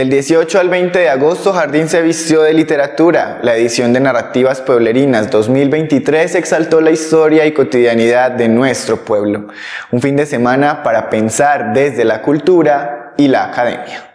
Del 18 al 20 de agosto, Jardín se vistió de literatura. La edición de Narrativas Pueblerinas 2023 exaltó la historia y cotidianidad de nuestro pueblo. Un fin de semana para pensar desde la cultura y la academia.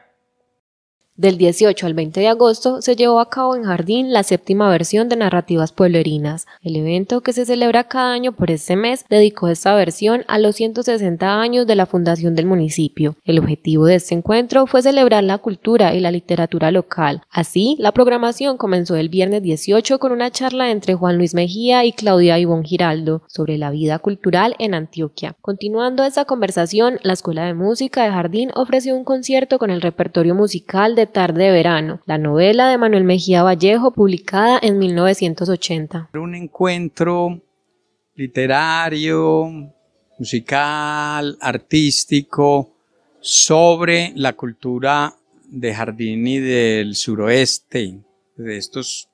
Del 18 al 20 de agosto se llevó a cabo en Jardín la séptima versión de Narrativas Pueblerinas. El evento que se celebra cada año por este mes dedicó esta versión a los 160 años de la fundación del municipio. El objetivo de este encuentro fue celebrar la cultura y la literatura local. Así, la programación comenzó el viernes 18 con una charla entre Juan Luis Mejía y Claudia Ivón Giraldo sobre la vida cultural en Antioquia. Continuando esa conversación, la Escuela de Música de Jardín ofreció un concierto con el repertorio musical de tarde de verano, la novela de Manuel Mejía Vallejo publicada en 1980. Un encuentro literario, musical, artístico, sobre la cultura de jardín y del suroeste, de estos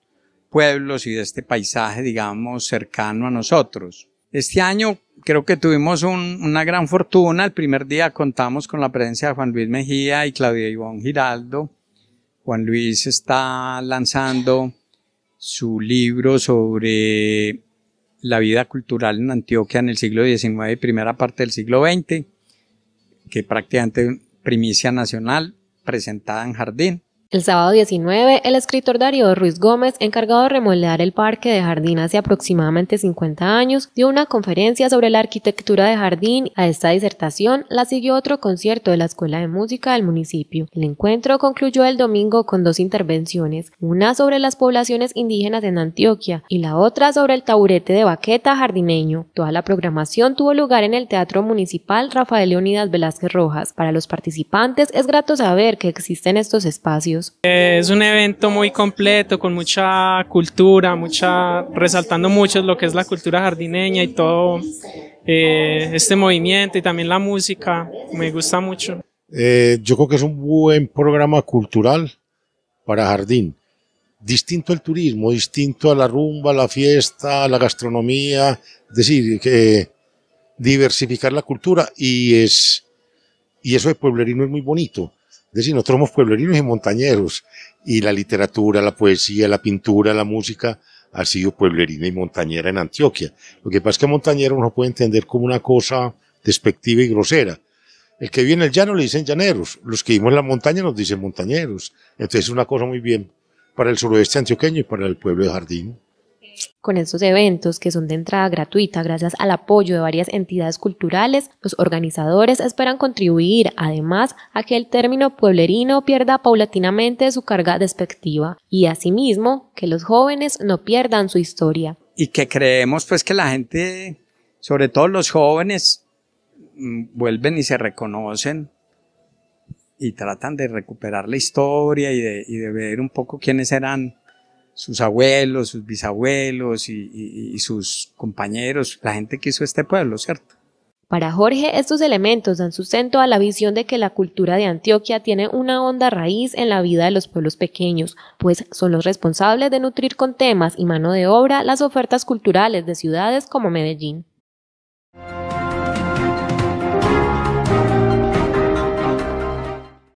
pueblos y de este paisaje, digamos, cercano a nosotros. Este año creo que tuvimos una gran fortuna. El primer día contamos con la presencia de Juan Luis Mejía y Claudia Ivón Giraldo, Juan Luis está lanzando su libro sobre la vida cultural en Antioquia en el siglo XIX y primera parte del siglo XX, que prácticamente primicia nacional, presentada en Jardín. El sábado 19, el escritor Darío Ruiz Gómez, encargado de remodelar el Parque de Jardín hace aproximadamente 50 años, dio una conferencia sobre la arquitectura de jardín. A esta disertación la siguió otro concierto de la Escuela de Música del municipio. El encuentro concluyó el domingo con dos intervenciones, una sobre las poblaciones indígenas en Antioquia y la otra sobre el taburete de baqueta jardineño. Toda la programación tuvo lugar en el Teatro Municipal Rafael Leonidas Velázquez Rojas. Para los participantes es grato saber que existen estos espacios es un evento muy completo, con mucha cultura, mucha, resaltando mucho lo que es la cultura jardineña y todo eh, este movimiento y también la música, me gusta mucho. Eh, yo creo que es un buen programa cultural para jardín. Distinto al turismo, distinto a la rumba, la fiesta, la gastronomía, es decir, que eh, diversificar la cultura y es y eso de pueblerino es muy bonito. Es decir, nosotros somos pueblerinos y montañeros, y la literatura, la poesía, la pintura, la música ha sido pueblerina y montañera en Antioquia. Lo que pasa es que montañero uno puede entender como una cosa despectiva y grosera. El que viene en el llano le dicen llaneros, los que vivimos en la montaña nos dicen montañeros. Entonces es una cosa muy bien para el suroeste antioqueño y para el pueblo de Jardín con estos eventos que son de entrada gratuita gracias al apoyo de varias entidades culturales, los organizadores esperan contribuir además a que el término pueblerino pierda paulatinamente su carga despectiva y asimismo que los jóvenes no pierdan su historia. Y que creemos pues que la gente, sobre todo los jóvenes, mm, vuelven y se reconocen y tratan de recuperar la historia y de, ver un poco quiénes eran sus abuelos, sus bisabuelos y, sus compañeros, la gente que hizo este pueblo, ¿cierto? Para Jorge, estos elementos dan sustento a la visión de que la cultura de Antioquia tiene una honda raíz en la vida de los pueblos pequeños, pues son los responsables de nutrir con temas y mano de obra las ofertas culturales de ciudades como Medellín.